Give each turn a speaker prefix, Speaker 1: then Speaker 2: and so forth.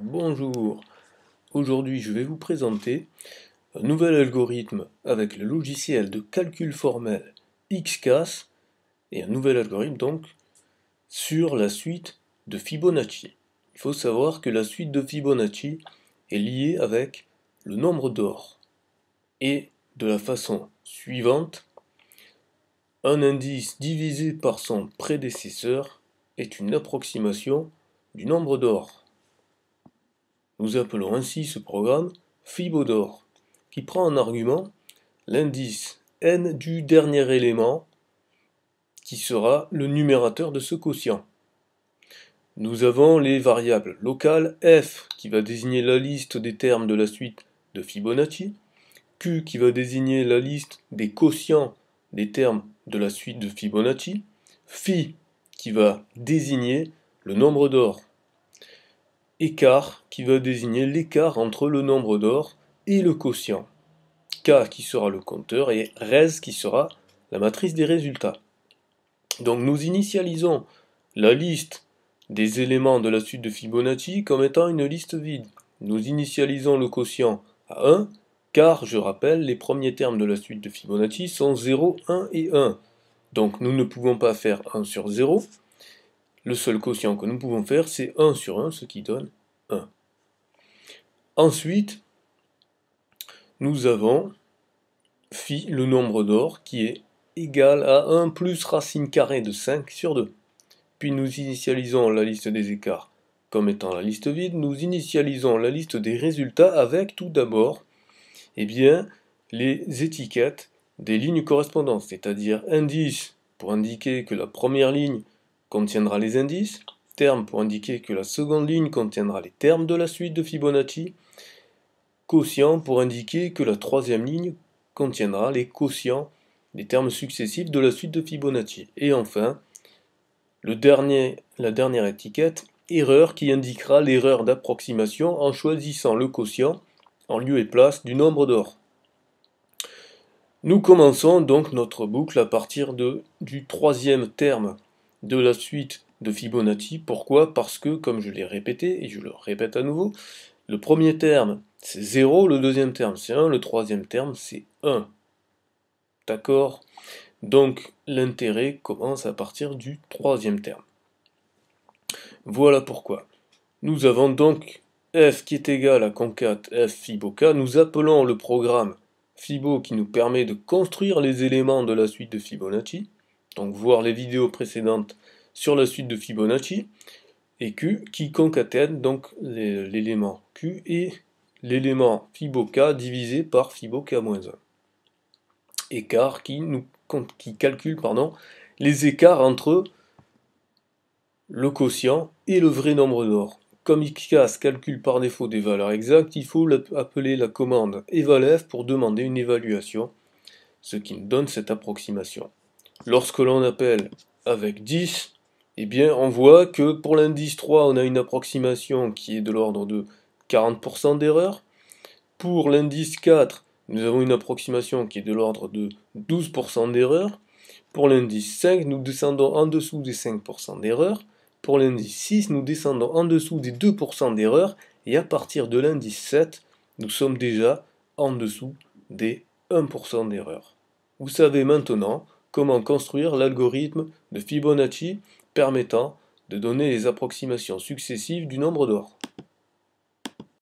Speaker 1: Bonjour, aujourd'hui je vais vous présenter un nouvel algorithme avec le logiciel de calcul formel XCAS et un nouvel algorithme donc sur la suite de Fibonacci. Il faut savoir que la suite de Fibonacci est liée avec le nombre d'or et de la façon suivante, un indice divisé par son prédécesseur est une approximation du nombre d'or. Nous appelons ainsi ce programme Fibodor, qui prend en argument l'indice n du dernier élément, qui sera le numérateur de ce quotient. Nous avons les variables locales f, qui va désigner la liste des termes de la suite de Fibonacci, q, qui va désigner la liste des quotients des termes de la suite de Fibonacci, phi, qui va désigner le nombre d'or écart qui va désigner l'écart entre le nombre d'or et le quotient. K qui sera le compteur et res qui sera la matrice des résultats. Donc nous initialisons la liste des éléments de la suite de Fibonacci comme étant une liste vide. Nous initialisons le quotient à 1 car, je rappelle, les premiers termes de la suite de Fibonacci sont 0, 1 et 1. Donc nous ne pouvons pas faire 1 sur 0, le seul quotient que nous pouvons faire, c'est 1 sur 1, ce qui donne 1. Ensuite, nous avons phi, le nombre d'or, qui est égal à 1 plus racine carrée de 5 sur 2. Puis nous initialisons la liste des écarts comme étant la liste vide. Nous initialisons la liste des résultats avec tout d'abord eh bien, les étiquettes des lignes correspondantes, c'est-à-dire indice pour indiquer que la première ligne contiendra les indices, terme pour indiquer que la seconde ligne contiendra les termes de la suite de Fibonacci, quotient pour indiquer que la troisième ligne contiendra les quotients des termes successifs de la suite de Fibonacci. Et enfin, le dernier, la dernière étiquette, erreur qui indiquera l'erreur d'approximation en choisissant le quotient en lieu et place du nombre d'or. Nous commençons donc notre boucle à partir de, du troisième terme de la suite de Fibonacci. Pourquoi Parce que, comme je l'ai répété, et je le répète à nouveau, le premier terme c'est 0, le deuxième terme c'est 1, le troisième terme c'est 1. D'accord Donc l'intérêt commence à partir du troisième terme. Voilà pourquoi. Nous avons donc f qui est égal à concat f fibo Nous appelons le programme fibo qui nous permet de construire les éléments de la suite de Fibonacci donc voir les vidéos précédentes sur la suite de Fibonacci, et Q qui concatène donc l'élément Q et l'élément Fibonacci divisé par moins 1 Écart qui, nous, qui calcule les écarts entre le quotient et le vrai nombre d'or. Comme XCAS calcule par défaut des valeurs exactes, il faut appeler la commande evalf pour demander une évaluation, ce qui nous donne cette approximation. Lorsque l'on appelle avec 10, eh bien on voit que pour l'indice 3, on a une approximation qui est de l'ordre de 40% d'erreur. Pour l'indice 4, nous avons une approximation qui est de l'ordre de 12% d'erreur. Pour l'indice 5, nous descendons en dessous des 5% d'erreur. Pour l'indice 6, nous descendons en dessous des 2% d'erreur. Et à partir de l'indice 7, nous sommes déjà en dessous des 1% d'erreur. Vous savez maintenant comment construire l'algorithme de Fibonacci permettant de donner les approximations successives du nombre d'or.